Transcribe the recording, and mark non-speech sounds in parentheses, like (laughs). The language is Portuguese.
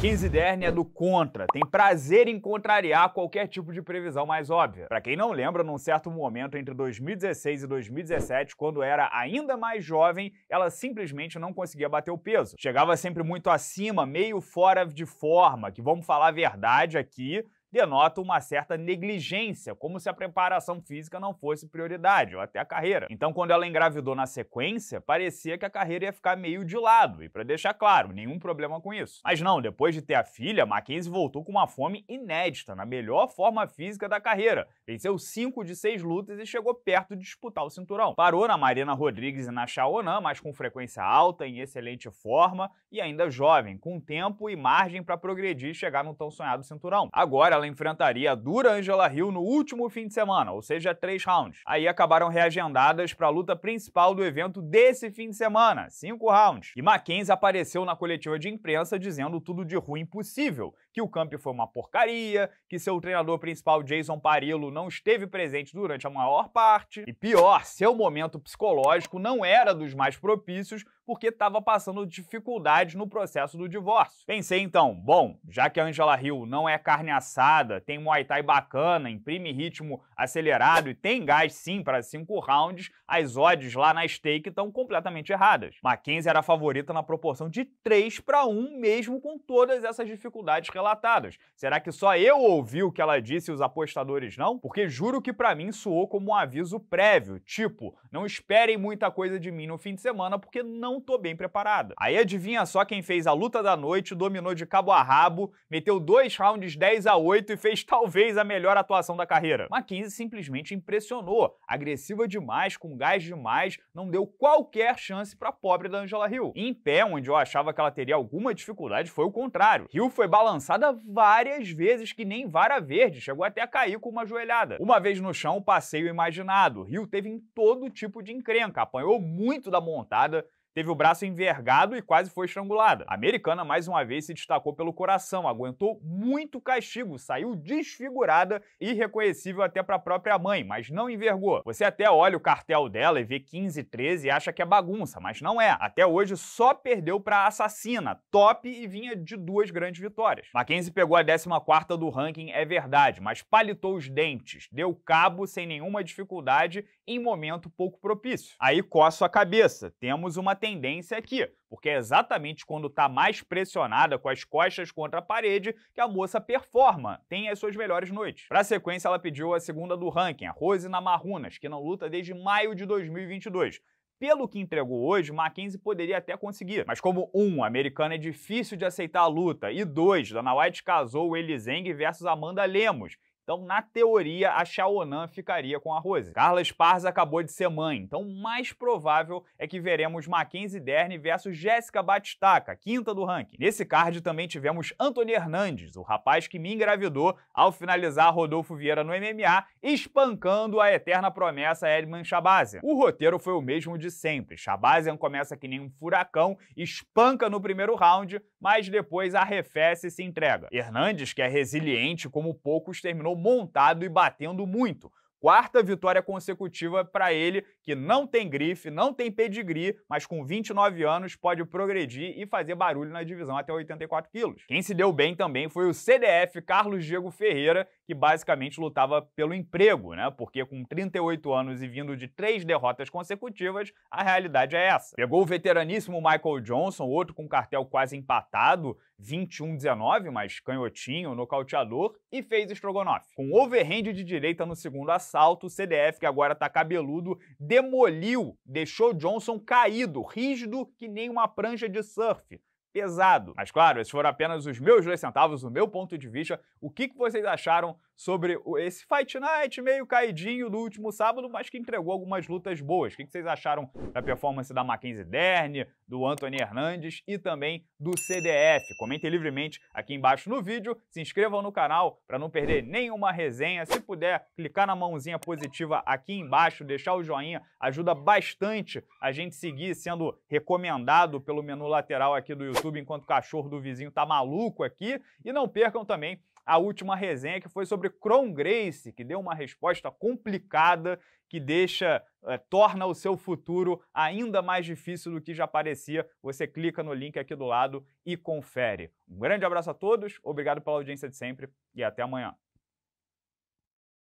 Quem Dern é do contra, tem prazer em contrariar qualquer tipo de previsão mais óbvia. Para quem não lembra, num certo momento entre 2016 e 2017, quando era ainda mais jovem, ela simplesmente não conseguia bater o peso. Chegava sempre muito acima, meio fora de forma, que vamos falar a verdade aqui, denota uma certa negligência, como se a preparação física não fosse prioridade, ou até a carreira. Então, quando ela engravidou na sequência, parecia que a carreira ia ficar meio de lado, e para deixar claro, nenhum problema com isso. Mas não, depois de ter a filha, Mackenzie voltou com uma fome inédita, na melhor forma física da carreira. Venceu cinco de seis lutas e chegou perto de disputar o cinturão. Parou na Marina Rodrigues e na Shaonan, mas com frequência alta, em excelente forma e ainda jovem, com tempo e margem para progredir e chegar no tão sonhado cinturão. Agora ela enfrentaria a dura Angela Hill no último fim de semana, ou seja, três rounds. Aí acabaram reagendadas para a luta principal do evento desse fim de semana, cinco rounds. E Mackenzie apareceu na coletiva de imprensa dizendo tudo de ruim possível que o campo foi uma porcaria, que seu treinador principal, Jason Parillo, não esteve presente durante a maior parte. E pior, seu momento psicológico não era dos mais propícios, porque estava passando dificuldades no processo do divórcio. Pensei então, bom, já que a Angela Hill não é carne assada, tem Muay Thai bacana, imprime ritmo acelerado e tem gás sim para cinco rounds, as odds lá na stake estão completamente erradas. Mackenzie era a favorita na proporção de 3 para 1, mesmo com todas essas dificuldades relatadas. Será que só eu ouvi o que ela disse e os apostadores não? Porque juro que para mim soou como um aviso prévio, tipo, não esperem muita coisa de mim no fim de semana porque não tô bem preparada. Aí adivinha só quem fez a luta da noite, dominou de cabo a rabo, meteu dois rounds 10 a 8 e fez (laughs) talvez a melhor atuação da carreira. Mackenzie simplesmente impressionou, agressiva demais, com gás demais, não deu qualquer chance para pobre da Angela Hill. Em pé, onde eu achava que ela teria alguma dificuldade, foi o contrário. Hill foi balançada passada várias vezes que nem vara verde, chegou até a cair com uma joelhada. Uma vez no chão, passeio imaginado. Rio teve em todo tipo de encrenca, apanhou muito da montada teve o braço envergado e quase foi estrangulada. A americana, mais uma vez, se destacou pelo coração, aguentou muito castigo, saiu desfigurada e irreconhecível até para a própria mãe, mas não envergou. Você até olha o cartel dela e vê 15, 13 e acha que é bagunça, mas não é. Até hoje só perdeu para Assassina, top e vinha de duas grandes vitórias. Mackenzie pegou a 14ª do ranking, é verdade, mas palitou os dentes, deu cabo sem nenhuma dificuldade em momento pouco propício. Aí coça a cabeça, temos uma tendência aqui, porque é exatamente quando está mais pressionada com as costas contra a parede que a moça performa, tem as suas melhores noites. Para sequência, ela pediu a segunda do ranking, a Rose Namarunas, que não luta desde maio de 2022. Pelo que entregou hoje, Mackenzie poderia até conseguir. Mas como um, a americana é difícil de aceitar a luta, e dois, Dana White casou o Elizeng versus Amanda Lemos, então, na teoria, a Xiaonan ficaria com a Rose. Carla Esparza acabou de ser mãe, então o mais provável é que veremos Mackenzie Dern versus Jéssica Batistaca, quinta do ranking. Nesse card também tivemos Anthony Hernandes, o rapaz que me engravidou ao finalizar Rodolfo Vieira no MMA, espancando a eterna promessa Edman Shabazian. O roteiro foi o mesmo de sempre. Shabazian começa que nem um furacão, espanca no primeiro round, mas depois arrefece e se entrega. Hernandes, que é resiliente como poucos, terminou montado e batendo muito. Quarta vitória consecutiva para ele, que não tem grife, não tem pedigree, mas com 29 anos pode progredir e fazer barulho na divisão até 84 quilos. Quem se deu bem também foi o CDF Carlos Diego Ferreira, que basicamente lutava pelo emprego, né? Porque com 38 anos e vindo de três derrotas consecutivas, a realidade é essa. Pegou o veteraníssimo Michael Johnson, outro com cartel quase empatado, 21-19, mas canhotinho, nocauteador, e fez estrogonofe. Com overhand de direita no segundo assalto, assalto, o CDF, que agora está cabeludo, demoliu, deixou Johnson caído, rígido que nem uma prancha de surf pesado. Mas claro, esses foram apenas os meus dois centavos, o meu ponto de vista. O que, que vocês acharam sobre esse Fight Night meio caidinho do último sábado, mas que entregou algumas lutas boas. O que vocês acharam da performance da Mackenzie Dern, do Anthony Hernandes e também do CDF? Comentem livremente aqui embaixo no vídeo, se inscrevam no canal para não perder nenhuma resenha. Se puder, clicar na mãozinha positiva aqui embaixo, deixar o joinha, ajuda bastante a gente seguir sendo recomendado pelo menu lateral aqui do YouTube, enquanto o cachorro do vizinho tá maluco aqui. E não percam também a última resenha, que foi sobre Cron Grace, que deu uma resposta complicada que deixa, é, torna o seu futuro ainda mais difícil do que já parecia. Você clica no link aqui do lado e confere. Um grande abraço a todos, obrigado pela audiência de sempre e até amanhã.